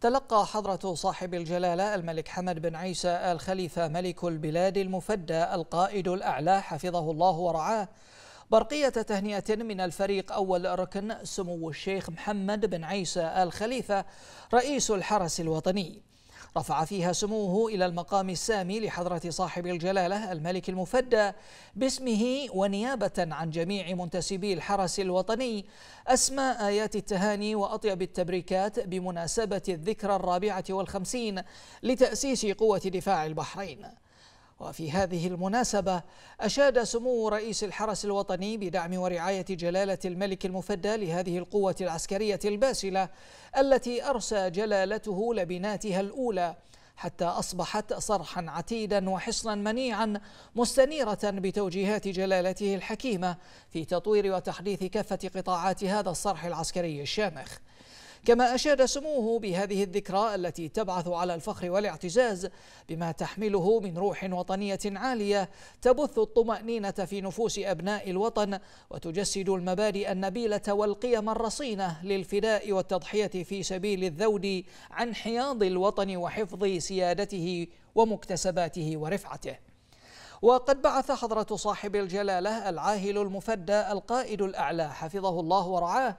تلقى حضرة صاحب الجلالة الملك حمد بن عيسى آل خليفة ملك البلاد المفدى القائد الأعلى حفظه الله ورعاه برقية تهنئة من الفريق أول ركن سمو الشيخ محمد بن عيسى آل خليفة رئيس الحرس الوطني رفع فيها سموه إلى المقام السامي لحضرة صاحب الجلالة الملك المفدى باسمه ونيابة عن جميع منتسبي الحرس الوطني أسمى آيات التهاني وأطيب التبريكات بمناسبة الذكرى الرابعة والخمسين لتأسيس قوة دفاع البحرين وفي هذه المناسبة أشاد سمو رئيس الحرس الوطني بدعم ورعاية جلالة الملك المفدى لهذه القوة العسكرية الباسلة التي أرسى جلالته لبناتها الأولى حتى أصبحت صرحا عتيدا وحصنا منيعا مستنيرة بتوجيهات جلالته الحكيمة في تطوير وتحديث كافة قطاعات هذا الصرح العسكري الشامخ كما أشاد سموه بهذه الذكرى التي تبعث على الفخر والاعتزاز بما تحمله من روح وطنية عالية تبث الطمأنينة في نفوس أبناء الوطن وتجسد المبادئ النبيلة والقيم الرصينة للفداء والتضحية في سبيل الذود عن حياض الوطن وحفظ سيادته ومكتسباته ورفعته وقد بعث حضرة صاحب الجلالة العاهل المفدى القائد الأعلى حفظه الله ورعاه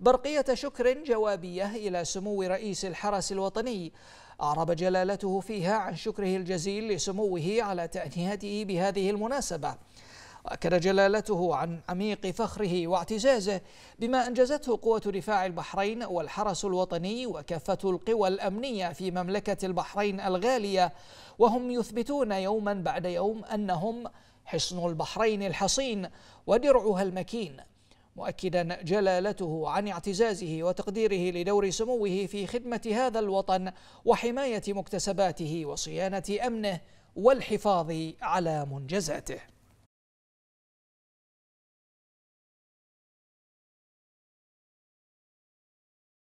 برقية شكر جوابية إلى سمو رئيس الحرس الوطني أعرب جلالته فيها عن شكره الجزيل لسموه على تأنيته بهذه المناسبة واكد جلالته عن عميق فخره واعتزازه بما انجزته قوه دفاع البحرين والحرس الوطني وكافه القوى الامنيه في مملكه البحرين الغاليه وهم يثبتون يوما بعد يوم انهم حصن البحرين الحصين ودرعها المكين مؤكدا جلالته عن اعتزازه وتقديره لدور سموه في خدمه هذا الوطن وحمايه مكتسباته وصيانه امنه والحفاظ على منجزاته